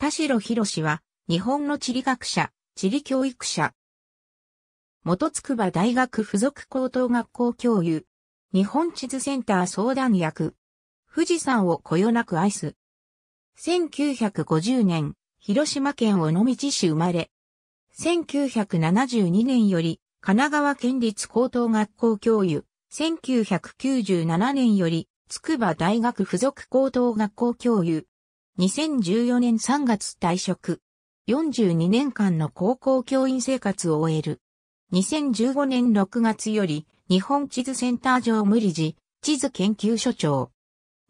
田代博士は、日本の地理学者、地理教育者。元筑波大学附属高等学校教諭。日本地図センター相談役。富士山をこよなく愛す。1950年、広島県尾道市生まれ。1972年より、神奈川県立高等学校教諭。1997年より、筑波大学附属高等学校教諭。2014年3月退職。42年間の高校教員生活を終える。2015年6月より日本地図センター上無理事、地図研究所長。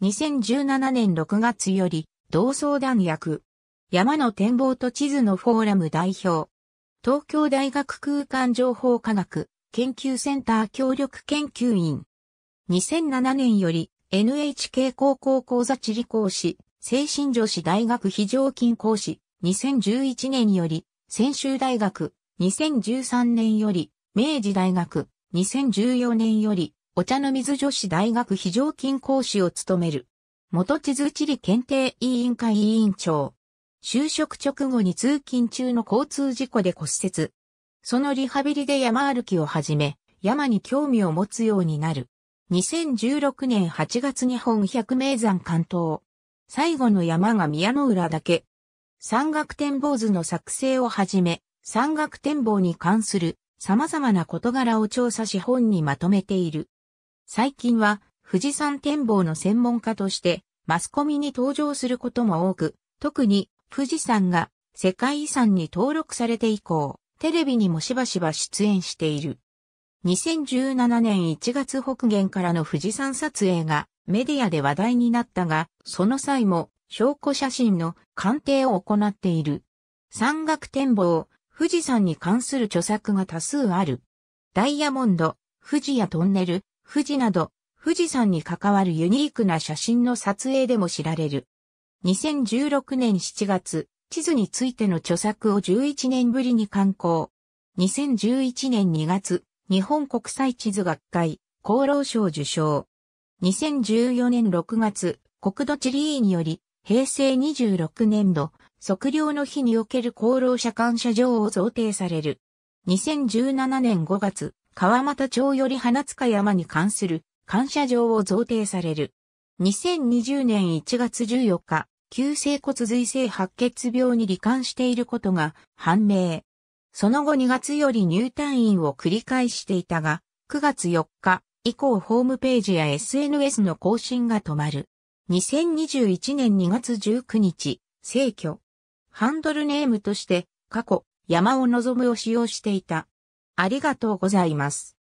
2017年6月より同相談役。山の展望と地図のフォーラム代表。東京大学空間情報科学研究センター協力研究員。2007年より NHK 高校講座地理講師精神女子大学非常勤講師、2011年より、専修大学、2013年より、明治大学、2014年より、お茶の水女子大学非常勤講師を務める。元地図地理検定委員会委員長。就職直後に通勤中の交通事故で骨折。そのリハビリで山歩きを始め、山に興味を持つようになる。2016年8月日本百名山関東最後の山が宮の浦け。山岳展望図の作成をはじめ、山岳展望に関する様々な事柄を調査し本にまとめている。最近は富士山展望の専門家としてマスコミに登場することも多く、特に富士山が世界遺産に登録されて以降、テレビにもしばしば出演している。2017年1月北限からの富士山撮影がメディアで話題になったが、その際も証拠写真の鑑定を行っている。山岳展望、富士山に関する著作が多数ある。ダイヤモンド、富士やトンネル、富士など、富士山に関わるユニークな写真の撮影でも知られる。2016年7月、地図についての著作を11年ぶりに刊行。2011年2月、日本国際地図学会、厚労省受賞。2014年6月、国土地理院より、平成26年度、測量の日における功労者感謝状を贈呈される。2017年5月、川俣町より花塚山に関する感謝状を贈呈される。2020年1月14日、急性骨髄性白血病に罹患していることが判明。その後2月より入退院を繰り返していたが、9月4日、以降ホームページや SNS の更新が止まる。2021年2月19日、逝居。ハンドルネームとして、過去、山を望むを使用していた。ありがとうございます。